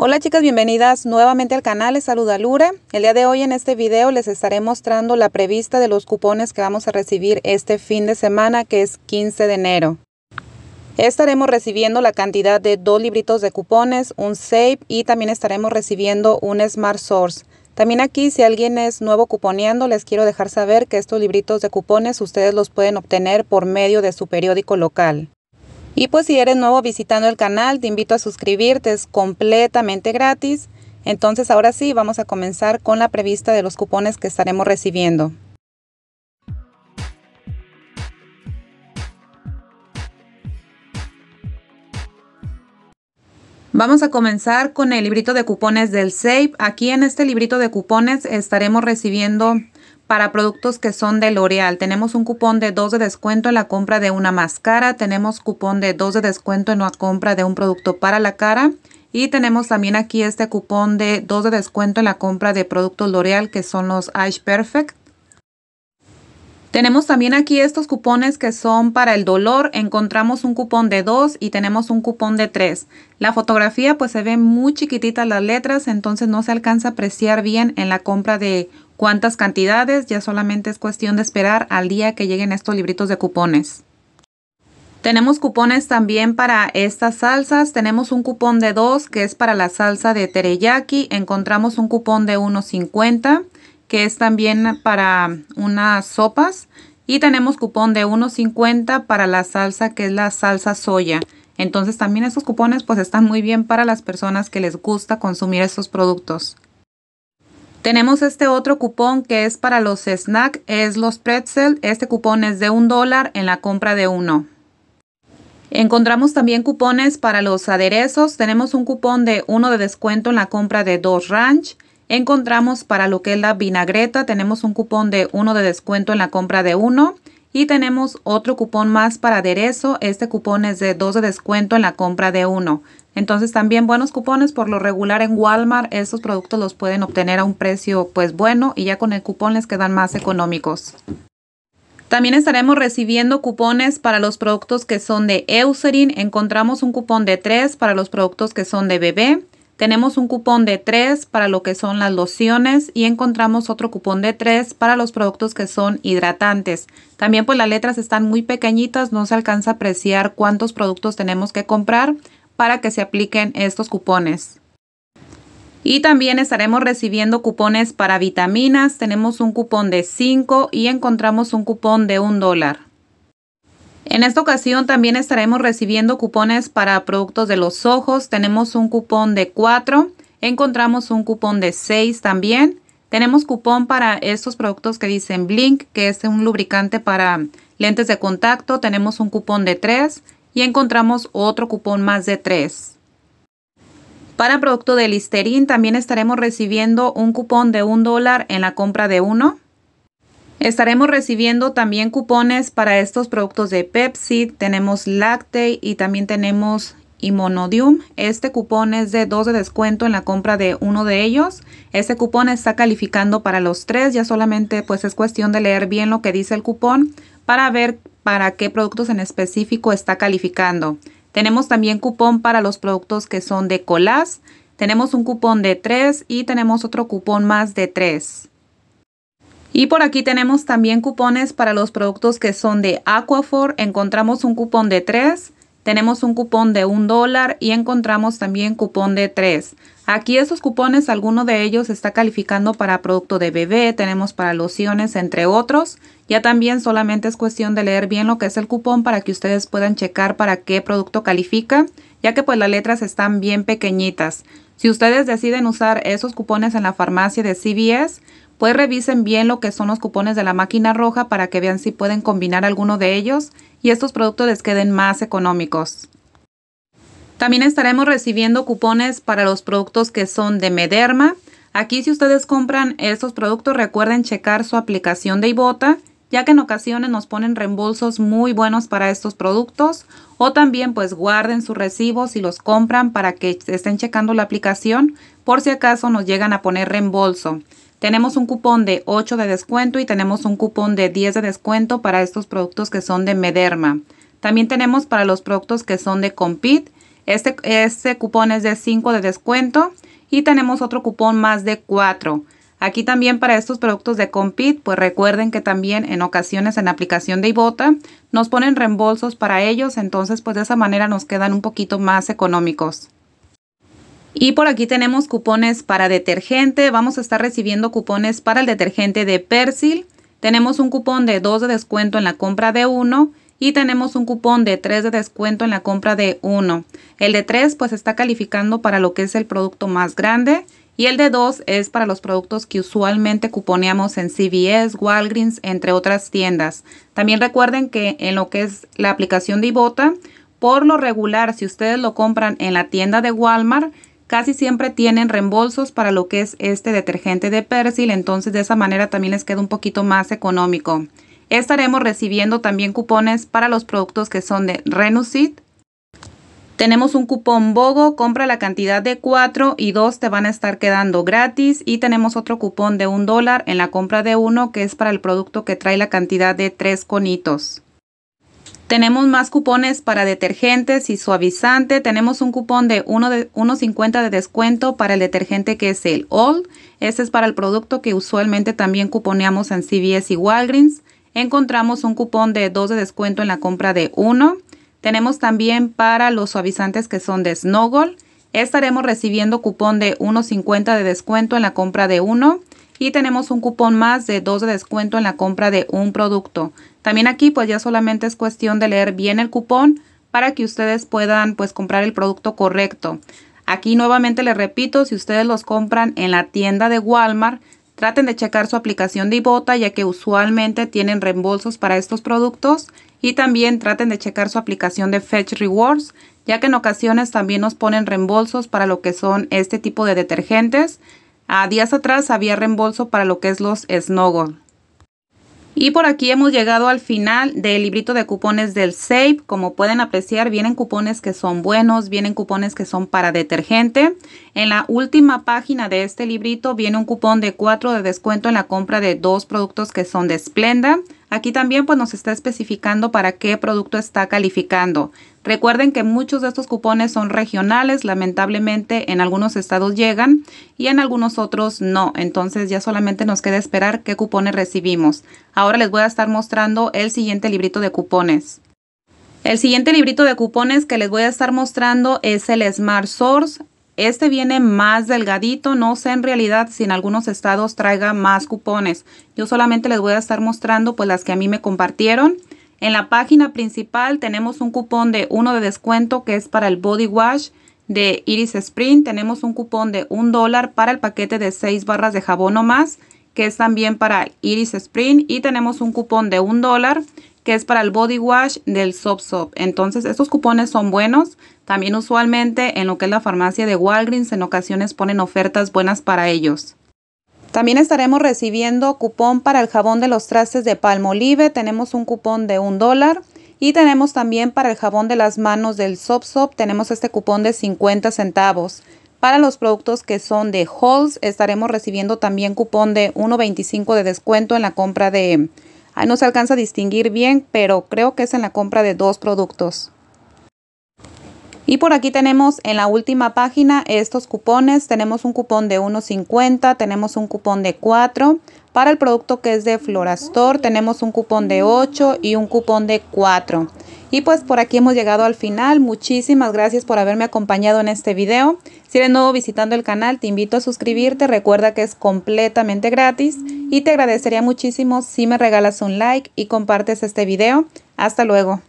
Hola chicas, bienvenidas nuevamente al canal, les saluda Lura. El día de hoy en este video les estaré mostrando la prevista de los cupones que vamos a recibir este fin de semana que es 15 de enero. Estaremos recibiendo la cantidad de dos libritos de cupones, un save y también estaremos recibiendo un Smart Source. También aquí si alguien es nuevo cuponeando les quiero dejar saber que estos libritos de cupones ustedes los pueden obtener por medio de su periódico local. Y pues si eres nuevo visitando el canal, te invito a suscribirte, es completamente gratis. Entonces ahora sí, vamos a comenzar con la prevista de los cupones que estaremos recibiendo. Vamos a comenzar con el librito de cupones del SAVE. Aquí en este librito de cupones estaremos recibiendo para productos que son de L'Oreal. Tenemos un cupón de 2 de descuento en la compra de una máscara. Tenemos cupón de 2 de descuento en la compra de un producto para la cara. Y tenemos también aquí este cupón de 2 de descuento en la compra de productos L'Oreal que son los Ash Perfect. Tenemos también aquí estos cupones que son para el dolor. Encontramos un cupón de 2 y tenemos un cupón de 3. La fotografía pues se ven muy chiquititas las letras, entonces no se alcanza a apreciar bien en la compra de cuántas cantidades, ya solamente es cuestión de esperar al día que lleguen estos libritos de cupones. Tenemos cupones también para estas salsas. Tenemos un cupón de 2 que es para la salsa de teriyaki. Encontramos un cupón de 1.50 que es también para unas sopas. Y tenemos cupón de 1.50 para la salsa que es la salsa soya. Entonces también estos cupones pues están muy bien para las personas que les gusta consumir estos productos. Tenemos este otro cupón que es para los snacks, es los pretzel. Este cupón es de un dólar en la compra de uno. Encontramos también cupones para los aderezos. Tenemos un cupón de uno de descuento en la compra de dos ranch. Encontramos para lo que es la vinagreta, tenemos un cupón de uno de descuento en la compra de uno. Y tenemos otro cupón más para aderezo. Este cupón es de 2 de descuento en la compra de uno. Entonces también buenos cupones por lo regular en Walmart. Estos productos los pueden obtener a un precio pues bueno y ya con el cupón les quedan más económicos. También estaremos recibiendo cupones para los productos que son de Eucerin. Encontramos un cupón de 3 para los productos que son de bebé tenemos un cupón de 3 para lo que son las lociones y encontramos otro cupón de 3 para los productos que son hidratantes. También pues las letras están muy pequeñitas, no se alcanza a apreciar cuántos productos tenemos que comprar para que se apliquen estos cupones. Y también estaremos recibiendo cupones para vitaminas. Tenemos un cupón de 5 y encontramos un cupón de 1 dólar. En esta ocasión también estaremos recibiendo cupones para productos de los ojos. Tenemos un cupón de 4, encontramos un cupón de 6 también. Tenemos cupón para estos productos que dicen Blink, que es un lubricante para lentes de contacto. Tenemos un cupón de 3 y encontramos otro cupón más de 3. Para producto de Listerine también estaremos recibiendo un cupón de 1 dólar en la compra de uno. Estaremos recibiendo también cupones para estos productos de Pepsi, tenemos Lacte y también tenemos Imonodium. Este cupón es de 2 de descuento en la compra de uno de ellos. Este cupón está calificando para los tres, ya solamente pues es cuestión de leer bien lo que dice el cupón para ver para qué productos en específico está calificando. Tenemos también cupón para los productos que son de colas. Tenemos un cupón de 3 y tenemos otro cupón más de 3. Y por aquí tenemos también cupones para los productos que son de Aquafor. Encontramos un cupón de 3, tenemos un cupón de 1 dólar y encontramos también cupón de 3. Aquí esos cupones, alguno de ellos está calificando para producto de bebé, tenemos para lociones, entre otros. Ya también solamente es cuestión de leer bien lo que es el cupón para que ustedes puedan checar para qué producto califica, ya que pues las letras están bien pequeñitas. Si ustedes deciden usar esos cupones en la farmacia de CVS, pues revisen bien lo que son los cupones de la máquina roja para que vean si pueden combinar alguno de ellos y estos productos les queden más económicos. También estaremos recibiendo cupones para los productos que son de Mederma. Aquí si ustedes compran estos productos recuerden checar su aplicación de Ibota ya que en ocasiones nos ponen reembolsos muy buenos para estos productos o también pues guarden sus recibos y los compran para que estén checando la aplicación por si acaso nos llegan a poner reembolso. Tenemos un cupón de 8 de descuento y tenemos un cupón de 10 de descuento para estos productos que son de Mederma. También tenemos para los productos que son de Compit. Este, este cupón es de 5 de descuento y tenemos otro cupón más de 4. Aquí también para estos productos de Compit, pues recuerden que también en ocasiones en aplicación de Ibota nos ponen reembolsos para ellos, entonces pues de esa manera nos quedan un poquito más económicos. Y por aquí tenemos cupones para detergente. Vamos a estar recibiendo cupones para el detergente de Persil. Tenemos un cupón de 2 de descuento en la compra de 1. y tenemos un cupón de 3 de descuento en la compra de 1. El de 3 pues está calificando para lo que es el producto más grande y el de 2 es para los productos que usualmente cuponeamos en CVS, Walgreens, entre otras tiendas. También recuerden que en lo que es la aplicación de Ibota, por lo regular, si ustedes lo compran en la tienda de Walmart, casi siempre tienen reembolsos para lo que es este detergente de persil, entonces de esa manera también les queda un poquito más económico. Estaremos recibiendo también cupones para los productos que son de Renusit. Tenemos un cupón BOGO, compra la cantidad de 4 y 2 te van a estar quedando gratis. Y tenemos otro cupón de 1 dólar en la compra de 1 que es para el producto que trae la cantidad de 3 conitos. Tenemos más cupones para detergentes y suavizante. Tenemos un cupón de 1.50 de, de, descuento para el detergente que es el Old. Este es para el producto que usualmente también cuponeamos en CVS y Walgreens. Encontramos un cupón de 2 de descuento en la compra de 1. Tenemos también para los suavizantes que son de Snowball. Estaremos recibiendo cupón de 1.50 de descuento en la compra de 1 y tenemos un cupón más de 2 de descuento en la compra de un producto. También aquí pues ya solamente es cuestión de leer bien el cupón para que ustedes puedan pues comprar el producto correcto. Aquí nuevamente les repito, si ustedes los compran en la tienda de Walmart, traten de checar su aplicación de Ibota ya que usualmente tienen reembolsos para estos productos y también traten de checar su aplicación de Fetch Rewards ya que en ocasiones también nos ponen reembolsos para lo que son este tipo de detergentes. A días atrás había reembolso para lo que es los snowball. Y por aquí hemos llegado al final del librito de cupones del SAVE. Como pueden apreciar, vienen cupones que son buenos, vienen cupones que son para detergente. En la última página de este librito viene un cupón de 4 de descuento en la compra de dos productos que son de Splenda. Aquí también pues nos está especificando para qué producto está calificando. Recuerden que muchos de estos cupones son regionales, lamentablemente en algunos estados llegan y en algunos otros no. Entonces ya solamente nos queda esperar qué cupones recibimos. Ahora les voy a estar mostrando el siguiente librito de cupones. El siguiente librito de cupones que les voy a estar mostrando es el Smart Source. Este viene más delgadito, no sé en realidad si en algunos estados traiga más cupones. Yo solamente les voy a estar mostrando pues las que a mí me compartieron. En la página principal tenemos un cupón de uno de descuento que es para el body wash de Iris Spring. Tenemos un cupón de un dólar para el paquete de 6 barras de jabón o más que es también para Iris Spring. Y tenemos un cupón de un dólar que es para el body wash del Soap Soap. Entonces estos cupones son buenos. También usualmente en lo que es la farmacia de Walgreens en ocasiones ponen ofertas buenas para ellos. También estaremos recibiendo cupón para el jabón de los trastes de Palmolive. Tenemos un cupón de un dólar. Y tenemos también para el jabón de las manos del Sop Sop, tenemos este cupón de 50 centavos. Para los productos que son de Halls, estaremos recibiendo también cupón de 1.25 de descuento en la compra de... No se alcanza a distinguir bien, pero creo que es en la compra de dos productos. Y por aquí tenemos en la última página estos cupones. Tenemos un cupón de 1.50, tenemos un cupón de 4. Para el producto que es de Florastor tenemos un cupón de 8 y un cupón de 4. Y pues por aquí hemos llegado al final. Muchísimas gracias por haberme acompañado en este video. Si eres nuevo visitando el canal, te invito a suscribirte. Recuerda que es completamente gratis y te agradecería muchísimo si me regalas un like y compartes este video. Hasta luego.